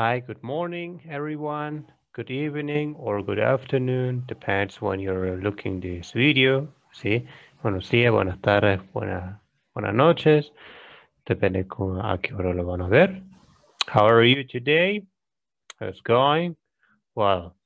Hi, good morning, everyone. Good evening or good afternoon. Depends when you're looking this video. ¿sí? Buenos días, buenas tardes, buena, buenas noches. Depende con a qué hora lo van a ver. How are you today? How's going? Well,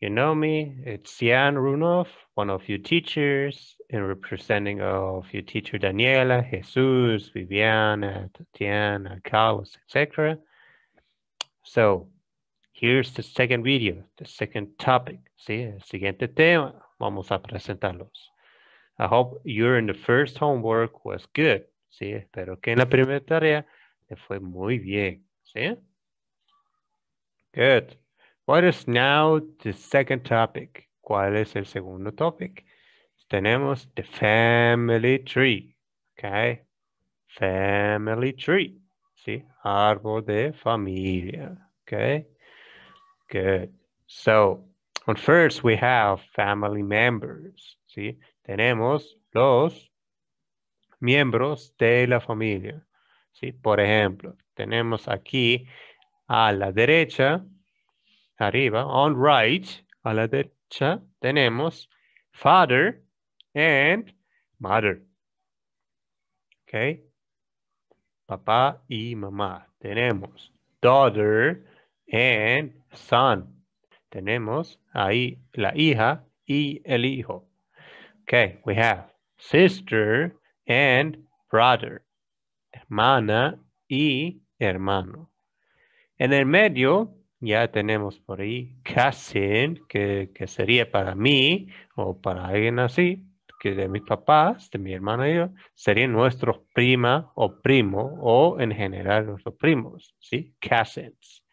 you know me. It's Jan Runoff, one of your teachers, and representing of your teacher Daniela, Jesus, Viviana, Tatiana, Carlos, etc. So here's the second video, the second topic. Sí, el siguiente tema. Vamos a presentarlos. I hope your in the first homework was good. Sí, espero que en la primera tarea le fue muy bien. Sí. Good. What is now the second topic? ¿Cuál es el segundo topic? Tenemos the family tree. Okay. Family tree. Sí. Árbol de familia. Okay, good. So, first we have family members, ¿sí? Tenemos los miembros de la familia, ¿sí? Por ejemplo, tenemos aquí a la derecha, arriba, on right, a la derecha, tenemos father and mother. ¿Ok? Papá y mamá. Tenemos daughter And son. Tenemos ahí la hija y el hijo. Okay, we have sister and brother. Hermana y hermano. En el medio ya tenemos por ahí cousin, que, sería para mí o para alguien así, que de mis papás, de mi hermano y yo, serían nuestros prima o primo o en general nuestros primos, ¿sí? Cousins.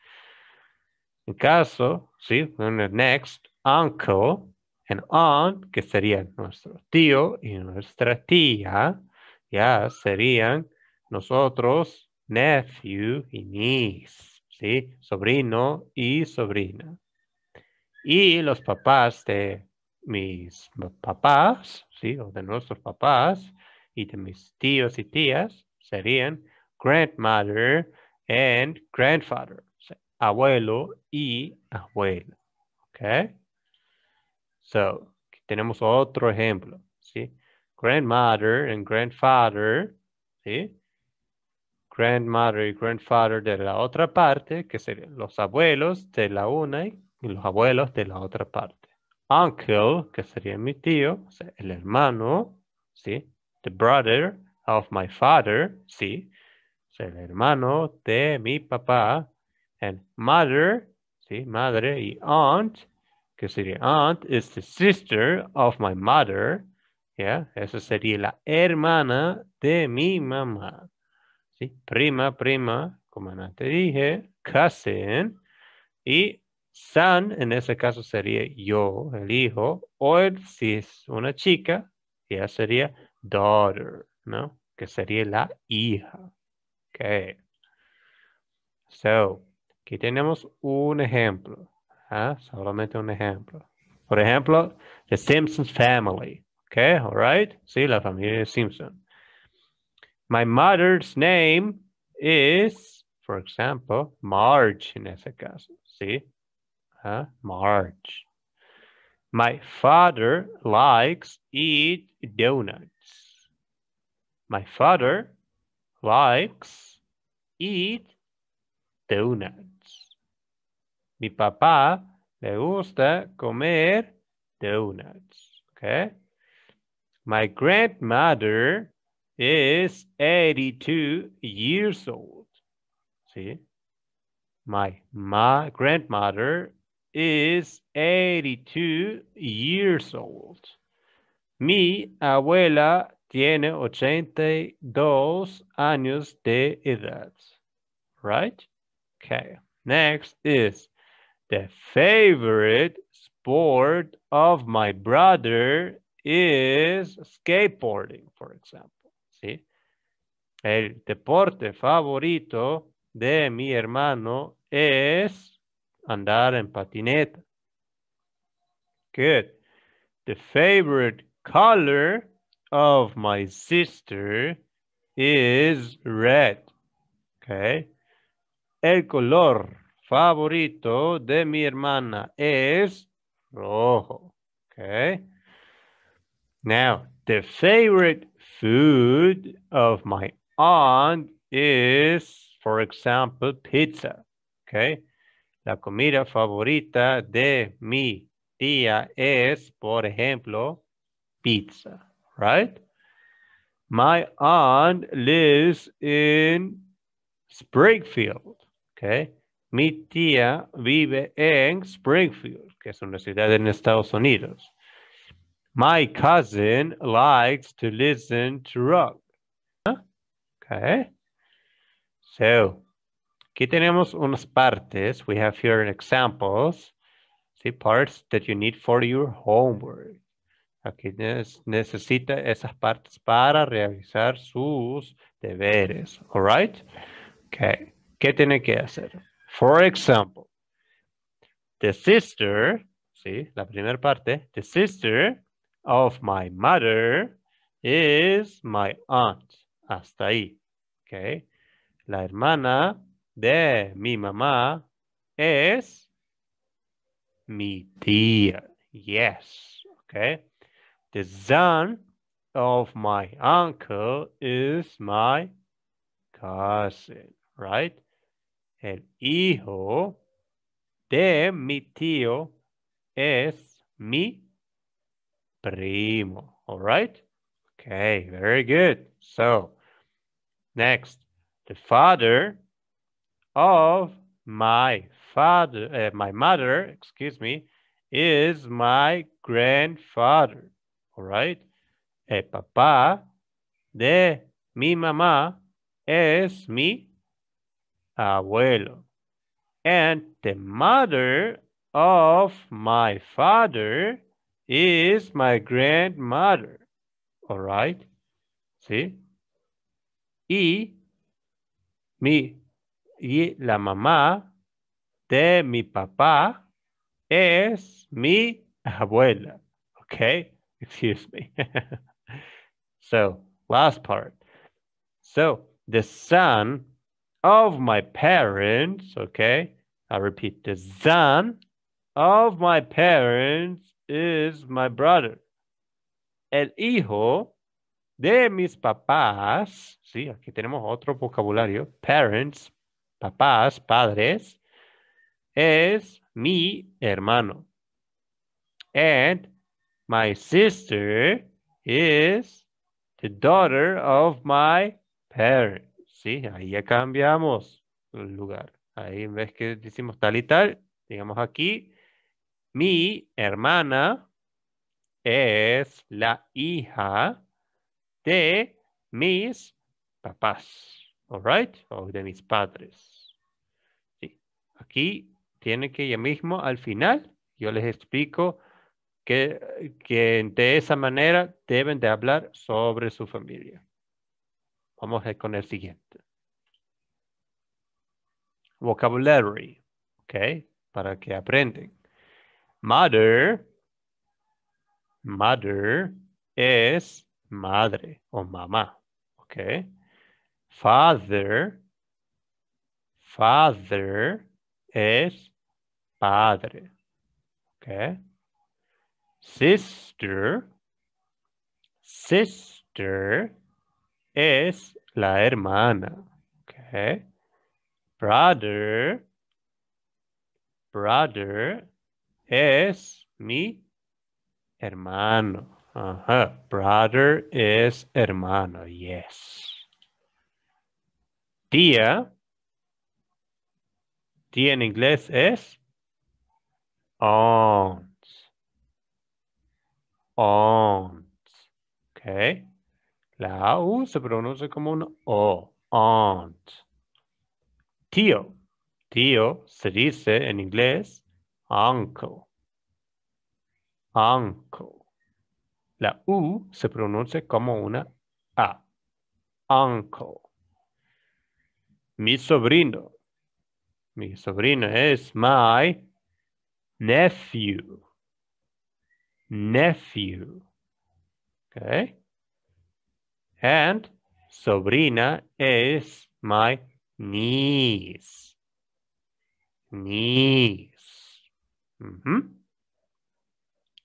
En caso, ¿sí? next, uncle and aunt, que serían nuestro tío y nuestra tía, ya serían nosotros, nephew y niece, ¿sí? Sobrino y sobrina. Y los papás de mis papás, ¿sí? O de nuestros papás y de mis tíos y tías serían grandmother and grandfather abuelo y abuelo. ¿Ok? So, tenemos otro ejemplo, ¿sí? Grandmother and grandfather, ¿sí? Grandmother y grandfather de la otra parte, que serían los abuelos de la una y los abuelos de la otra parte. Uncle, que sería mi tío, el hermano, ¿sí? The brother of my father, ¿sí? el hermano de mi papá, And mother, ¿sí? Madre y aunt, que sería aunt, is the sister of my mother. ¿Ya? Yeah, esa sería la hermana de mi mamá. ¿Sí? Prima, prima, como antes dije, cousin. Y son, en ese caso, sería yo, el hijo. O si es una chica, ya sería daughter, ¿no? Que sería la hija. Okay. So, Aquí tenemos un ejemplo, ¿ah? solamente un ejemplo. Por ejemplo, The Simpsons Family. ¿ok? all right. Sí, la familia Simpson. My mother's name is, for example, Marge en ese caso. Sí, ¿Ah? Marge. My father likes eat donuts. My father likes eat donuts. Mi papá le gusta comer donuts. Okay. My grandmother is 82 years old. See? My, my grandmother is 82 years old. Mi abuela tiene 82 años de edad. Right? Okay. Next is The favorite sport of my brother is skateboarding, for example. ¿sí? El deporte favorito de mi hermano es andar en patineta. Good. The favorite color of my sister is red. Okay. El color favorito de mi hermana es rojo. Okay. Now, the favorite food of my aunt is, for example, pizza. Okay. La comida favorita de mi tía es, por ejemplo, pizza. Right? My aunt lives in Springfield. Okay. Mi tía vive en Springfield, que es una ciudad en Estados Unidos. My cousin likes to listen to rock. Okay. So, aquí tenemos unas partes. We have here examples. The parts that you need for your homework. Aquí necesita esas partes para realizar sus deberes. All right. Okay. ¿Qué tiene que hacer? For example, the sister, sí, la primera parte, the sister of my mother is my aunt. Hasta ahí, okay. La hermana de mi mamá es mi tía. Yes, okay. The son of my uncle is my cousin, right? El hijo de mi tío es mi primo. All right? Okay, very good. So, next, the father of my father, uh, my mother, excuse me, is my grandfather. All right? El papá de mi mamá es mi abuelo. And the mother of my father is my grandmother. All See? Y mi y la mamá de mi papá es mi abuela. Okay? Excuse me. so, last part. So, the son of my parents, okay? I repeat, the son of my parents is my brother. El hijo de mis papás, sí, aquí tenemos otro vocabulario, parents, papás, padres, es mi hermano. And my sister is the daughter of my parents. ahí ya cambiamos el lugar. Ahí en vez que decimos tal y tal, digamos aquí, mi hermana es la hija de mis papás, all right? O de mis padres. Aquí tiene que ya mismo al final, yo les explico que, que de esa manera deben de hablar sobre su familia. Vamos con el siguiente vocabulary, ¿ok? Para que aprenden. Mother, mother es madre o mamá, ¿ok? Father, father es padre, ¿ok? Sister, sister es la hermana, ¿ok? brother, brother es mi hermano. brother es hermano, yes. Tía, tía en inglés es aunt, aunt, ok. La U se pronuncia como un O, aunt tío. Tío se dice en inglés uncle. Uncle. La U se pronuncia como una A. Uncle. Mi sobrino. Mi sobrino es my nephew. Nephew. Okay. And sobrina es my knees, knees.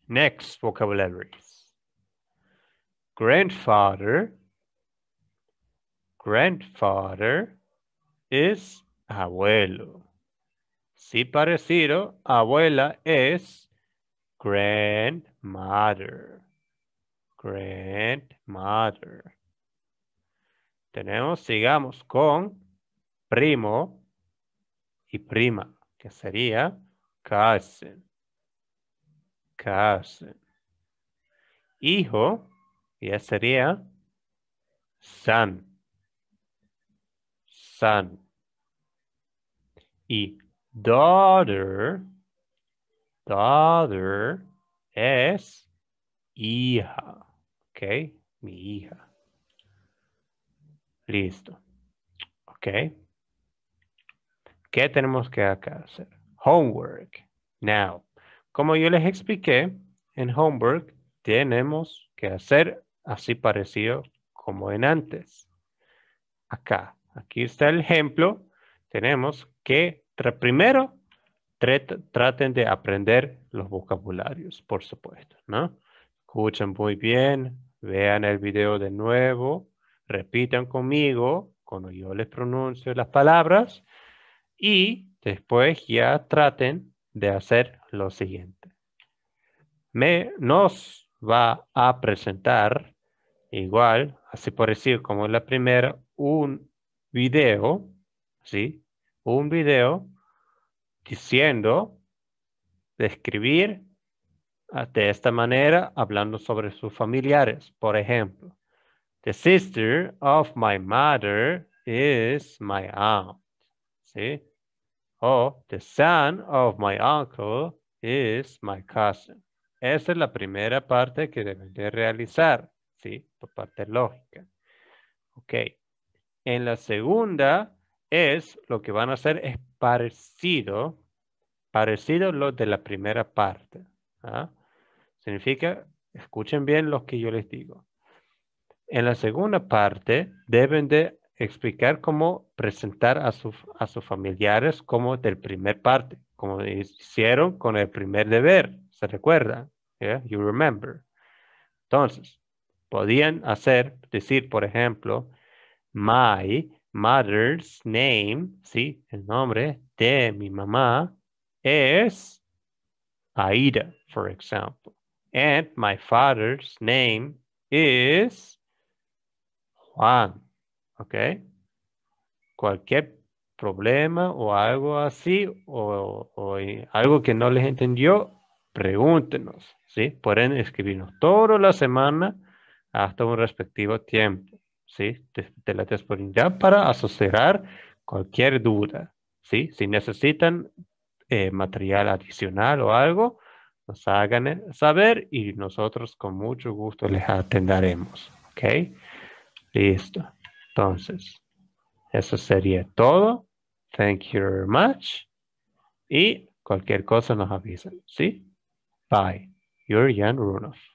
Next vocabularies. Grandfather, grandfather is abuelo. Si parecido, abuela es grandmother. Grandmother. Tenemos, sigamos con primo y prima, que sería Cousin, Cousin. Hijo, ya sería Son, San. Y daughter, daughter es hija, ¿ok? Mi hija. Listo, ¿ok? ¿Qué tenemos que hacer? Homework. Now, como yo les expliqué, en homework tenemos que hacer así parecido como en antes. Acá, aquí está el ejemplo. Tenemos que primero traten de aprender los vocabularios, por supuesto, ¿no? Escuchen muy bien, vean el video de nuevo, repitan conmigo cuando yo les pronuncio las palabras y después ya traten de hacer lo siguiente. Me, nos va a presentar igual, así por decir como la primera, un video, ¿sí? Un video diciendo, describir ah, de esta manera, hablando sobre sus familiares, por ejemplo. The sister of my mother is my aunt. ¿Sí? Oh, the son of my uncle is my cousin. Esa es la primera parte que deben de realizar, ¿sí? Por parte lógica. Ok. En la segunda es, lo que van a hacer es parecido, parecido lo de la primera parte. ¿ah? Significa, escuchen bien lo que yo les digo. En la segunda parte deben de explicar cómo presentar a, a sus familiares como del primer parte, como hicieron con el primer deber, ¿se recuerda? Yeah, you remember. Entonces, podían hacer, decir, por ejemplo, my mother's name, sí, el nombre de mi mamá es Aida, for example. And my father's name is Juan. ¿ok? Cualquier problema o algo así, o, algo que no les entendió, pregúntenos, ¿sí? Pueden escribirnos toda la semana hasta un respectivo tiempo, ¿sí? De, la disponibilidad para asociar cualquier duda, ¿sí? Si necesitan eh, material adicional o algo, nos hagan saber y nosotros con mucho gusto les atenderemos, ¿ok? Listo. Entonces, eso sería todo. Thank you very much. Y cualquier cosa nos avisan, ¿sí? Bye. You're Jan Runoff.